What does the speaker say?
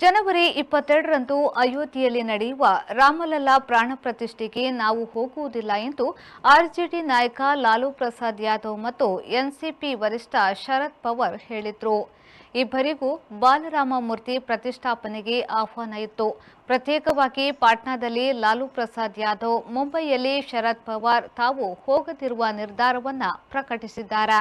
ಜನವರಿ ಇಪ್ಪತ್ತೆರಡರಂದು ಅಯೋಧ್ಯೆಯಲ್ಲಿ ನಡೆಯುವ ರಾಮಲಲ್ಲಾ ಪ್ರಾಣ ಪ್ರತಿಷ್ಠೆಗೆ ನಾವು ಹೋಗುವುದಿಲ್ಲ ಎಂದು ಆರ್ಜೆಡಿ ನಾಯಕ ಲಾಲೂ ಪ್ರಸಾದ್ ಯಾದವ್ ಮತ್ತು ಎನ್ಸಿಪಿ ವರಿಷ್ಠ ಶರದ್ ಪವಾರ್ ಹೇಳಿದರು ಇಬ್ಬರಿಗೂ ಬಾಲರಾಮ ಮೂರ್ತಿ ಪ್ರತಿಷ್ಠಾಪನೆಗೆ ಆಹ್ವಾನ ಇತ್ತು ಪ್ರತ್ಯೇಕವಾಗಿ ಪಾಟ್ನಾದಲ್ಲಿ ಲಾಲೂ ಪ್ರಸಾದ್ ಯಾದವ್ ಮುಂಬೈಯಲ್ಲಿ ಶರದ್ ಪವಾರ್ ತಾವು ಹೋಗದಿರುವ ನಿರ್ಧಾರವನ್ನು ಪ್ರಕಟಿಸಿದ್ದಾರೆ